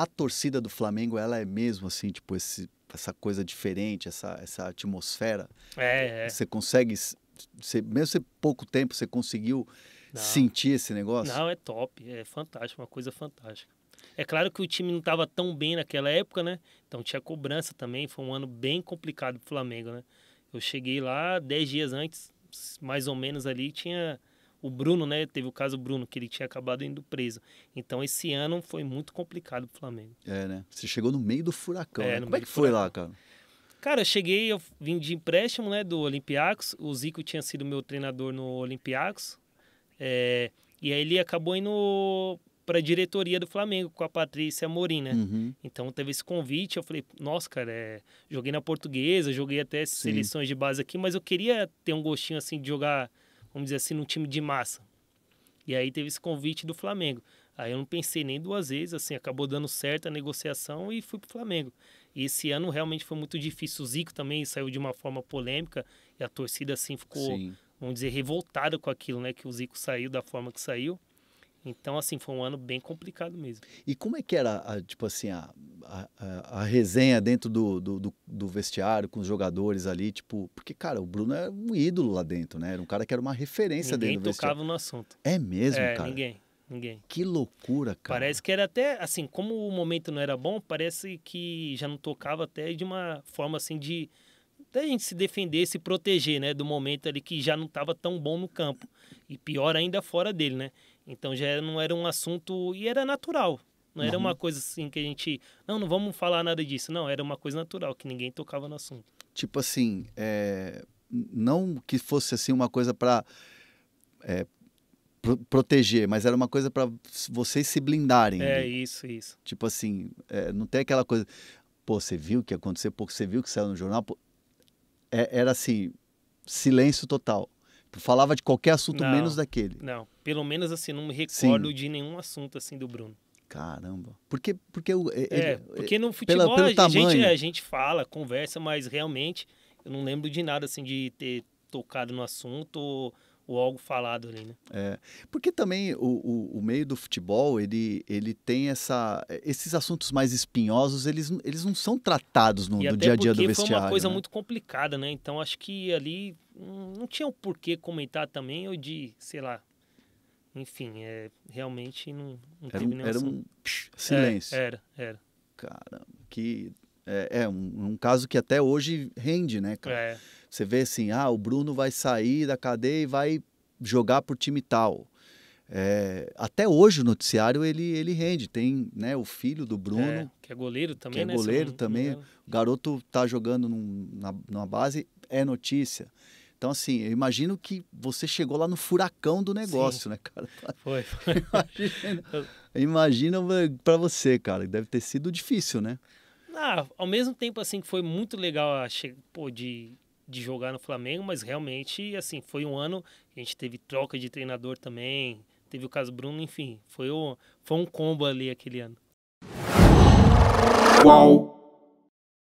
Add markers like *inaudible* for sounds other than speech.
a torcida do Flamengo, ela é mesmo assim, tipo, esse, essa coisa diferente, essa, essa atmosfera. É, é. Você consegue, você, mesmo se pouco tempo, você conseguiu não. sentir esse negócio? Não, é top, é fantástico, uma coisa fantástica. É claro que o time não estava tão bem naquela época, né? Então tinha cobrança também, foi um ano bem complicado pro Flamengo, né? Eu cheguei lá dez dias antes, mais ou menos ali, tinha o Bruno, né? Teve o caso Bruno, que ele tinha acabado indo preso. Então esse ano foi muito complicado pro Flamengo. É, né? Você chegou no meio do furacão. É, né? Como é que foi lá, cara? Cara, eu cheguei, eu vim de empréstimo, né, do Olympiacos. O Zico tinha sido meu treinador no Olympiacos. É, e aí ele acabou indo para a diretoria do Flamengo com a Patrícia Morim, né? Uhum. Então teve esse convite, eu falei, nossa, cara, é... joguei na portuguesa, joguei até Sim. seleções de base aqui, mas eu queria ter um gostinho assim de jogar vamos dizer assim, num time de massa. E aí teve esse convite do Flamengo. Aí eu não pensei nem duas vezes, assim, acabou dando certo a negociação e fui pro Flamengo. E esse ano realmente foi muito difícil. O Zico também saiu de uma forma polêmica e a torcida, assim, ficou, Sim. vamos dizer, revoltada com aquilo, né? Que o Zico saiu da forma que saiu. Então, assim, foi um ano bem complicado mesmo. E como é que era, a, tipo assim, a, a, a resenha dentro do, do, do, vestiário com os jogadores ali? Tipo, porque, cara, o Bruno era é um ídolo lá dentro, né? Era um cara que era uma referência ninguém dentro do vestiário. Ninguém tocava no assunto. É mesmo, é, cara? ninguém, ninguém. Que loucura, cara. Parece que era até, assim, como o momento não era bom, parece que já não tocava até de uma forma, assim, de a gente se defender, se proteger, né? Do momento ali que já não estava tão bom no campo. E pior ainda fora dele, né? Então já não era um assunto e era natural. Não uhum. era uma uhum. coisa assim que a gente, não, não vamos falar nada disso. Não, era uma coisa natural que ninguém tocava no assunto. Tipo assim, é, não que fosse assim uma coisa para é, pro, proteger, mas era uma coisa para vocês se blindarem. É isso, isso. Tipo assim, é, não tem aquela coisa, pô, você viu o que aconteceu, pô, você viu que saiu no jornal, pô, é, era assim, silêncio total. Falava de qualquer assunto não, menos daquele. Não. Pelo menos assim, não me recordo Sim. de nenhum assunto assim do Bruno. Caramba. Porque, porque o. É, é, ele, é, porque no futebol pela, pelo a, tamanho. gente, é, a gente fala, conversa, mas realmente eu não lembro de nada assim de ter tocado no assunto ou, ou algo falado ali, né? É. Porque também o, o, o, meio do futebol, ele, ele tem essa. Esses assuntos mais espinhosos, eles, eles não são tratados no, no dia a dia do vestiário. Foi uma coisa né? muito complicada, né? Então acho que ali não tinha o um porquê comentar também, ou de, sei lá, enfim, é, realmente não, não era teve um, nenhum. Era um psh, é, silêncio. É, era, era. Caramba, que. É, é um, um, caso que até hoje rende, né, cara? É. Você vê assim, ah, o Bruno vai sair da cadeia e vai jogar por time tal. É, até hoje o noticiário ele, ele rende. Tem né, o filho do Bruno. É, que é goleiro também, que é né, goleiro né? também. O garoto tá jogando num, na, numa base, é notícia. Então, assim, eu imagino que você chegou lá no furacão do negócio, Sim. né, cara? *laughs* Foi. foi. *laughs* Imagina, para você, cara, deve ter sido difícil, né? Ah, ao mesmo tempo, assim, que foi muito legal a pô, de, de jogar no Flamengo, mas realmente, assim, foi um ano a gente teve troca de treinador também, teve o caso Bruno, enfim, foi, um foi um combo ali aquele ano. Uau.